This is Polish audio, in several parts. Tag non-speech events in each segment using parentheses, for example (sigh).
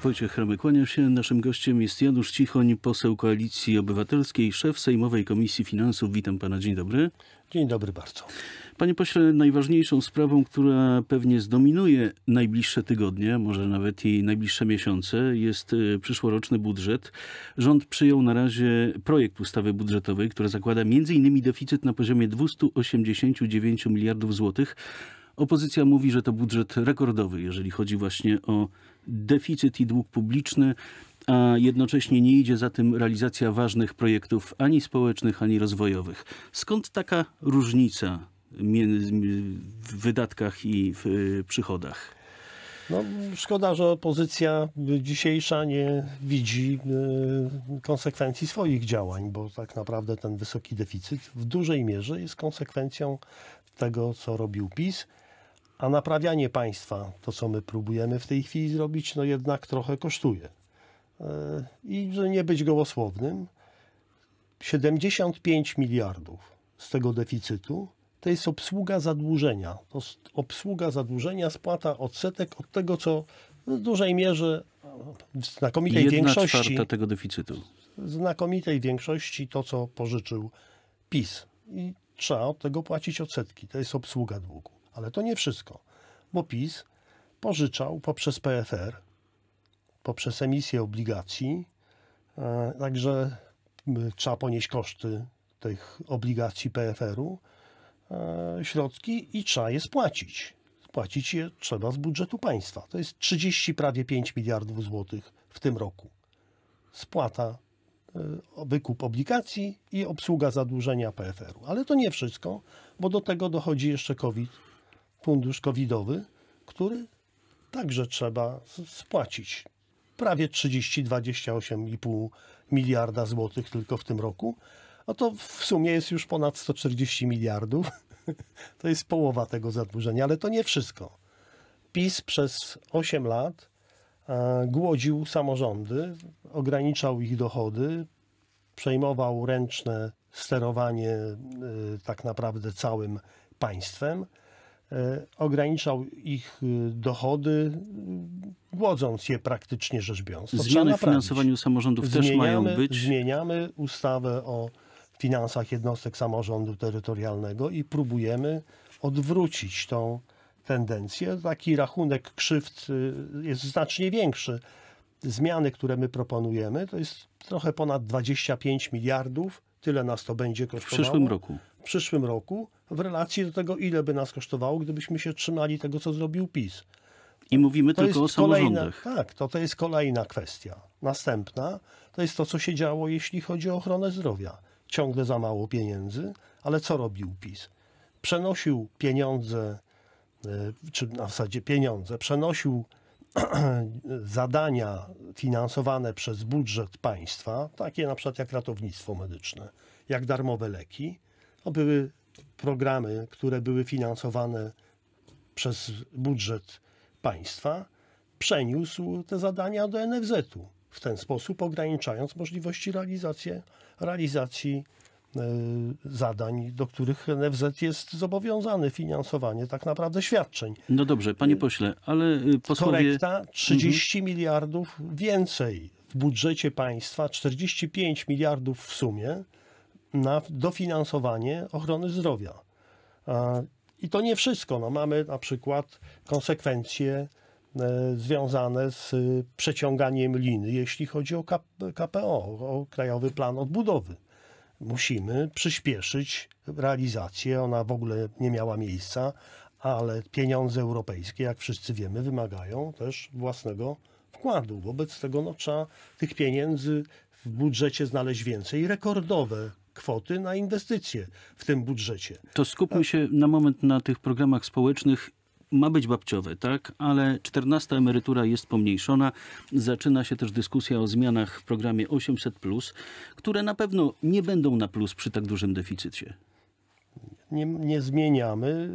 Wojciech Chramy, kłania się. Naszym gościem jest Janusz Cichoń, poseł Koalicji Obywatelskiej, szef Sejmowej Komisji Finansów. Witam pana, dzień dobry. Dzień dobry bardzo. Panie pośle, najważniejszą sprawą, która pewnie zdominuje najbliższe tygodnie, może nawet i najbliższe miesiące, jest y, przyszłoroczny budżet. Rząd przyjął na razie projekt ustawy budżetowej, która zakłada m.in. deficyt na poziomie 289 miliardów złotych. Opozycja mówi, że to budżet rekordowy, jeżeli chodzi właśnie o deficyt i dług publiczny, a jednocześnie nie idzie za tym realizacja ważnych projektów ani społecznych, ani rozwojowych. Skąd taka różnica w wydatkach i w y, przychodach? No, szkoda, że opozycja dzisiejsza nie widzi y, konsekwencji swoich działań, bo tak naprawdę ten wysoki deficyt w dużej mierze jest konsekwencją tego, co robił PiS a naprawianie państwa, to co my próbujemy w tej chwili zrobić, no jednak trochę kosztuje. E, I żeby nie być gołosłownym, 75 miliardów z tego deficytu to jest obsługa zadłużenia. To obsługa zadłużenia, spłata odsetek od tego, co w dużej mierze, w znakomitej Jedna większości... Jedna tego deficytu. W znakomitej większości to, co pożyczył PiS. I trzeba od tego płacić odsetki. To jest obsługa długu. Ale to nie wszystko, bo PiS pożyczał poprzez PFR, poprzez emisję obligacji, e, także trzeba ponieść koszty tych obligacji PFR-u, e, środki i trzeba je spłacić. Spłacić je trzeba z budżetu państwa. To jest 30 prawie 5 miliardów złotych w tym roku. Spłata, e, wykup obligacji i obsługa zadłużenia PFR-u. Ale to nie wszystko, bo do tego dochodzi jeszcze COVID fundusz covidowy, który także trzeba spłacić. Prawie 30-28,5 miliarda złotych tylko w tym roku. No to w sumie jest już ponad 140 miliardów. (laughs) To jest połowa tego zadłużenia, ale to nie wszystko. PiS przez 8 lat e, głodził samorządy, ograniczał ich dochody, przejmował ręczne sterowanie e, tak naprawdę całym państwem. E, ograniczał ich e, dochody, głodząc je praktycznie rzecz biorąc. Zmiany w finansowaniu samorządów zmieniamy, też mają być. Zmieniamy ustawę o finansach jednostek samorządu terytorialnego i próbujemy odwrócić tą tendencję. Taki rachunek krzywd e, jest znacznie większy. Zmiany, które my proponujemy, to jest trochę ponad 25 miliardów. Tyle nas to będzie kosztowało. W przyszłym roku w przyszłym roku w relacji do tego, ile by nas kosztowało, gdybyśmy się trzymali tego, co zrobił PiS. I mówimy to tylko o samorządach. Kolejna, tak, to, to jest kolejna kwestia. Następna to jest to, co się działo, jeśli chodzi o ochronę zdrowia. Ciągle za mało pieniędzy, ale co robił PiS? Przenosił pieniądze, e, czy na zasadzie pieniądze, przenosił (clears throat) zadania finansowane przez budżet państwa, takie na przykład jak ratownictwo medyczne, jak darmowe leki, były programy, które były finansowane przez budżet państwa, przeniósł te zadania do NFZ-u, w ten sposób ograniczając możliwości realizacji, realizacji zadań, do których NFZ jest zobowiązany, finansowanie tak naprawdę świadczeń. No dobrze, panie e, pośle, ale e, posłowie... Korekta 30 mhm. miliardów więcej w budżecie państwa, 45 miliardów w sumie, na dofinansowanie ochrony zdrowia. I to nie wszystko. No, mamy na przykład konsekwencje e, związane z y, przeciąganiem liny, jeśli chodzi o KPO, o Krajowy Plan Odbudowy. Musimy przyspieszyć realizację. Ona w ogóle nie miała miejsca, ale pieniądze europejskie, jak wszyscy wiemy, wymagają też własnego wkładu. Wobec tego no, trzeba tych pieniędzy w budżecie znaleźć więcej. Rekordowe kwoty na inwestycje w tym budżecie. To skupmy się na moment na tych programach społecznych ma być babciowe, tak, ale 14 emerytura jest pomniejszona. Zaczyna się też dyskusja o zmianach w programie 800, które na pewno nie będą na plus przy tak dużym deficycie. Nie, nie, zmieniamy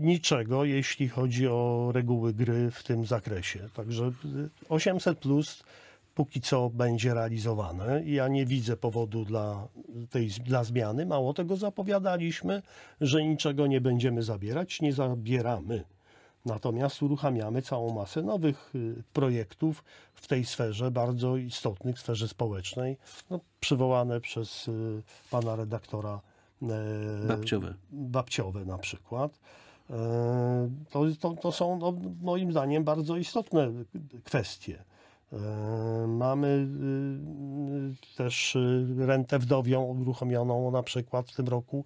niczego, jeśli chodzi o reguły gry w tym zakresie. Także 800 plus póki co będzie realizowane. Ja nie widzę powodu dla, tej, dla zmiany. Mało tego zapowiadaliśmy, że niczego nie będziemy zabierać, nie zabieramy. Natomiast uruchamiamy całą masę nowych y, projektów w tej sferze, bardzo istotnych, sferze społecznej, no, przywołane przez y, pana redaktora e, babciowe, babciowe na przykład. E, to, to, to są no, moim zdaniem bardzo istotne kwestie. E, mamy y, też rentę wdowią uruchomioną na przykład w tym roku.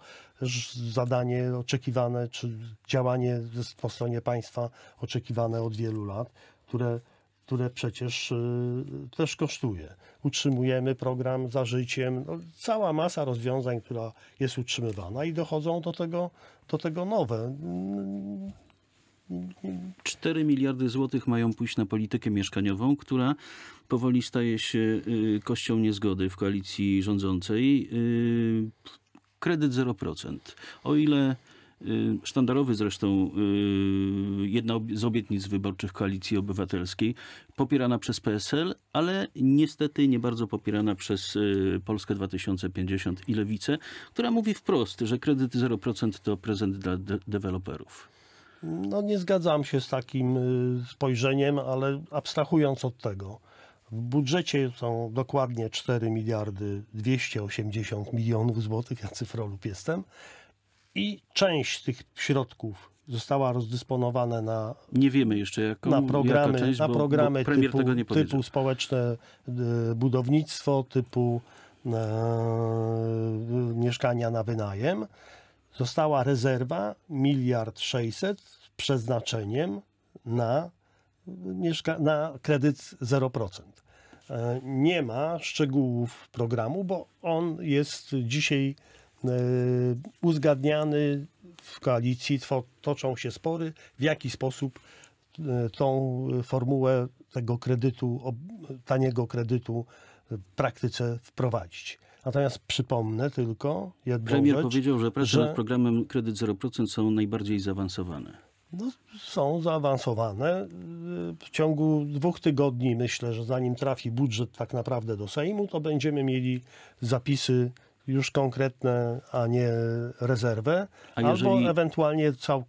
Zadanie oczekiwane, czy działanie po stronie państwa oczekiwane od wielu lat, które, które przecież y, też kosztuje. Utrzymujemy program za życiem. No, cała masa rozwiązań, która jest utrzymywana i dochodzą do tego, do tego nowe. 4 miliardy złotych mają pójść na politykę mieszkaniową, która powoli staje się y, kością niezgody w koalicji rządzącej. Y, kredyt 0%. O ile y, sztandarowy zresztą jedna z obietnic wyborczych Koalicji Obywatelskiej, popierana przez PSL, ale niestety nie bardzo popierana przez Polskę 2050 i Lewicę, która mówi wprost, że kredyt 0% to prezent dla de deweloperów. No nie zgadzam się z takim y, spojrzeniem, ale abstrahując od tego, w budżecie są dokładnie 4 miliardy 280 milionów złotych, ja cyfrolub jestem, i część tych środków została rozdysponowana na nie wiemy jeszcze jaką, na programy, jaka część, na programy bo, bo typu, typu, społeczne y, budownictwo, typu e, mieszkania na wynajem. Została rezerwa miliard 600 przeznaczeniem na, mieszka- na kredyt 0%. E, nie ma szczegółów programu, bo on jest dzisiaj e, uzgadniany w koalicji, toczą się spory, w jaki sposób e, tą formułę tego kredytu, taniego kredytu w praktyce wprowadzić. Natomiast przypomnę tylko jedną Premier rzecz, powiedział, że prace że... nad programem kredyt 0% są najbardziej zaawansowane no, są zaawansowane. W ciągu dwóch tygodni myślę, że zanim trafi budżet tak naprawdę do Sejmu, to będziemy mieli zapisy już konkretne, a nie rezerwę, a jeżeli, albo ewentualnie cał,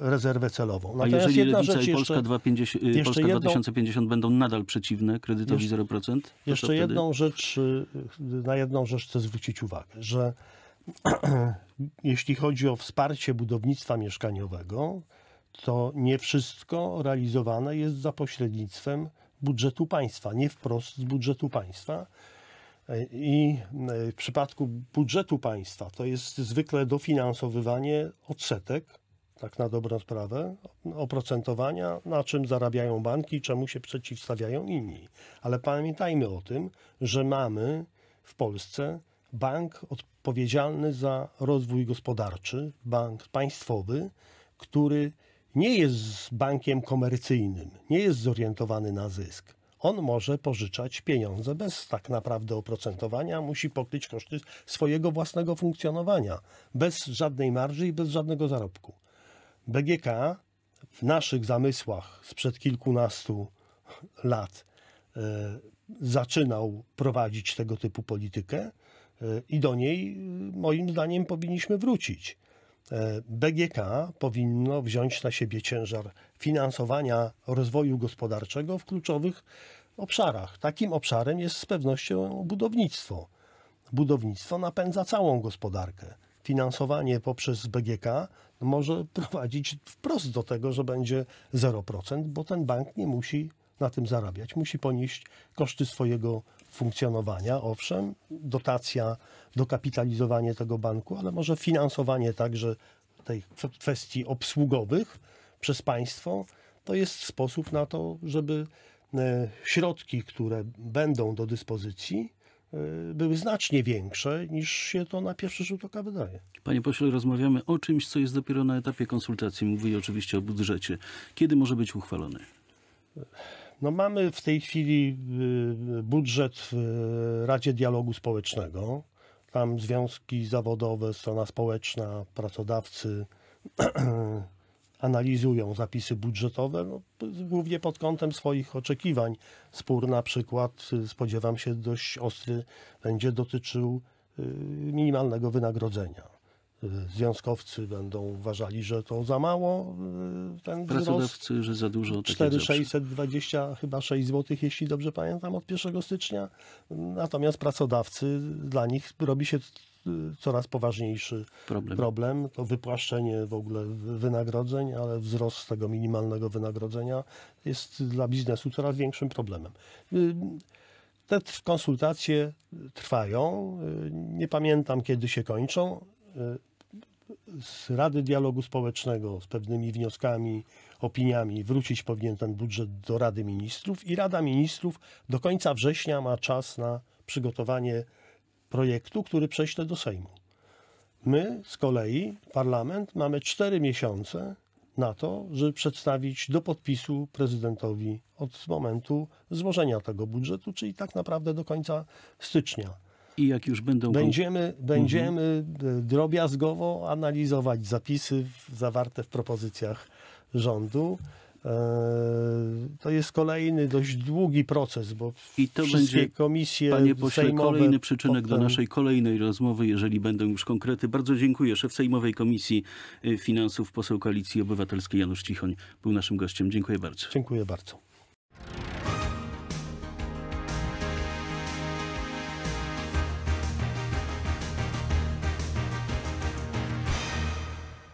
rezerwę celową. Natomiast a jeżeli jedna Lewica rzecz i Polska, jeszcze, 20, jeszcze Polska jedną, 2050 będą nadal przeciwne kredytowi jeszcze, 0%? Jeszcze jedną rzecz, na jedną rzecz chcę zwrócić uwagę, że (clears throat) jeśli chodzi o wsparcie budownictwa mieszkaniowego, to nie wszystko realizowane jest za pośrednictwem budżetu państwa, nie wprost z budżetu państwa. I e, w przypadku budżetu państwa to jest zwykle dofinansowywanie odsetek, tak na dobrą sprawę, oprocentowania, na czym zarabiają banki, czemu się przeciwstawiają inni. Ale pamiętajmy o tym, że mamy w Polsce bank odpowiedzialny za rozwój gospodarczy, bank państwowy, który nie jest bankiem komercyjnym, nie jest zorientowany na zysk. On może pożyczać pieniądze bez tak naprawdę oprocentowania, musi pokryć koszty swojego własnego funkcjonowania, bez żadnej marży i bez żadnego zarobku. BGK w naszych zamysłach sprzed kilkunastu lat e, zaczynał prowadzić tego typu politykę e, i do niej e, moim zdaniem powinniśmy wrócić. E, BGK powinno wziąć na siebie ciężar finansowania rozwoju gospodarczego w kluczowych obszarach. Takim obszarem jest z pewnością budownictwo. Budownictwo napędza całą gospodarkę. Finansowanie poprzez BGK może prowadzić wprost do tego, że będzie 0%, bo ten bank nie musi na tym zarabiać. Musi ponieść koszty swojego funkcjonowania, owszem, dotacja, dokapitalizowanie tego banku, ale może finansowanie także tej kwestii obsługowych przez państwo, to jest sposób na to, żeby e, środki, które będą do dyspozycji, e, były znacznie większe niż się to na pierwszy rzut oka wydaje. Panie pośle, rozmawiamy o czymś, co jest dopiero na etapie konsultacji. Mówi oczywiście o budżecie. Kiedy może być uchwalony? E, no mamy w tej chwili y, budżet w y, Radzie Dialogu Społecznego. Tam związki zawodowe, strona społeczna, pracodawcy (clears throat) analizują zapisy budżetowe, no, głównie pod kątem swoich oczekiwań. Spór na przykład, y, spodziewam się, dość ostry będzie dotyczył minimalnego wynagrodzenia związkowcy będą uważali, że to za mało y, ten Pracodawcy, wzrost. że za dużo. 4,620 tak chyba 6 zł, jeśli dobrze pamiętam, od 1 stycznia. Natomiast pracodawcy, dla nich robi się y, coraz poważniejszy problem. problem. To wypłaszczenie w ogóle wynagrodzeń, ale wzrost tego minimalnego wynagrodzenia jest dla biznesu coraz większym problemem. Y, te konsultacje trwają. Nie pamiętam, kiedy się kończą z Rady Dialogu Społecznego z pewnymi wnioskami, opiniami wrócić powinien ten budżet do Rady Ministrów i Rada Ministrów do końca września ma czas na przygotowanie projektu, który prześle do Sejmu. My z kolei, parlament, mamy cztery miesiące na to, żeby przedstawić do podpisu prezydentowi od momentu złożenia tego budżetu, czyli tak naprawdę do końca stycznia. I jak już będą... Będziemy, będziemy mhm. E, drobiazgowo analizować zapisy zawarte w propozycjach rządu. E, to jest kolejny dość długi proces, bo I to będzie, komisje panie pośle, kolejny przyczynek potem... do naszej kolejnej rozmowy, jeżeli będą już konkrety. Bardzo dziękuję. Szef Sejmowej Komisji y, Finansów, poseł Koalicji Obywatelskiej Janusz Cichoń był naszym gościem. Dziękuję bardzo. Dziękuję bardzo.